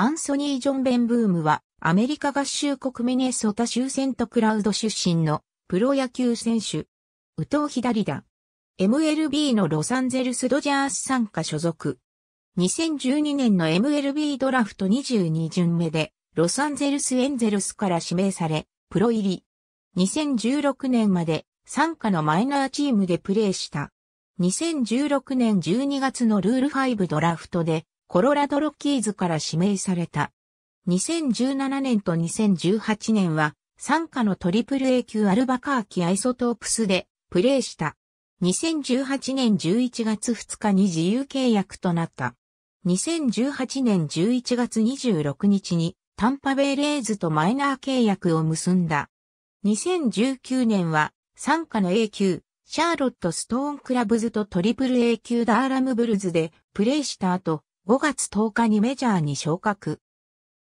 アンソニー・ジョン・ベンブームは、アメリカ合衆国ミネソタ州セントクラウド出身のプロ野球選手。宇藤左だ。MLB のロサンゼルス・ドジャース参加所属。2012年の MLB ドラフト22巡目で、ロサンゼルス・エンゼルスから指名され、プロ入り。2016年まで、参加のマイナーチームでプレーした。2016年12月のルール5ドラフトで、コロラドロッキーズから指名された。2017年と2018年は、参加のトリプル A 級アルバカーキアイソトープスでプレーした。2018年11月2日に自由契約となった。2018年11月26日にタンパベイレーズとマイナー契約を結んだ。2019年は参加の A 級、シャーロット・ストーン・クラブズとトリプル A 級ダーラム・ブルズでプレーした後、5月10日にメジャーに昇格。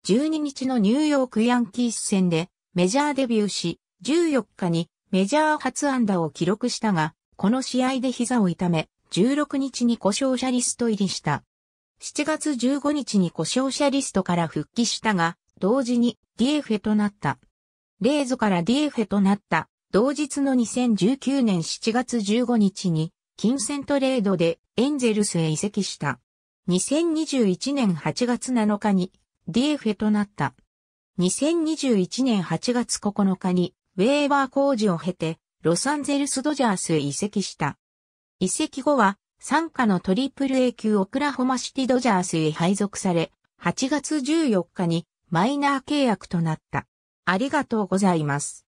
12日のニューヨークヤンキース戦でメジャーデビューし、14日にメジャー初安打を記録したが、この試合で膝を痛め、16日に故障者リスト入りした。7月15日に故障者リストから復帰したが、同時にディエフェとなった。レーズからディエフェとなった。同日の2019年7月15日に、金銭トレードでエンゼルスへ移籍した。2021年8月7日に d f ェとなった。2021年8月9日にウェーバー工事を経てロサンゼルスドジャースへ移籍した。移籍後は参加のトリプル A 級オクラホマシティドジャースへ配属され、8月14日にマイナー契約となった。ありがとうございます。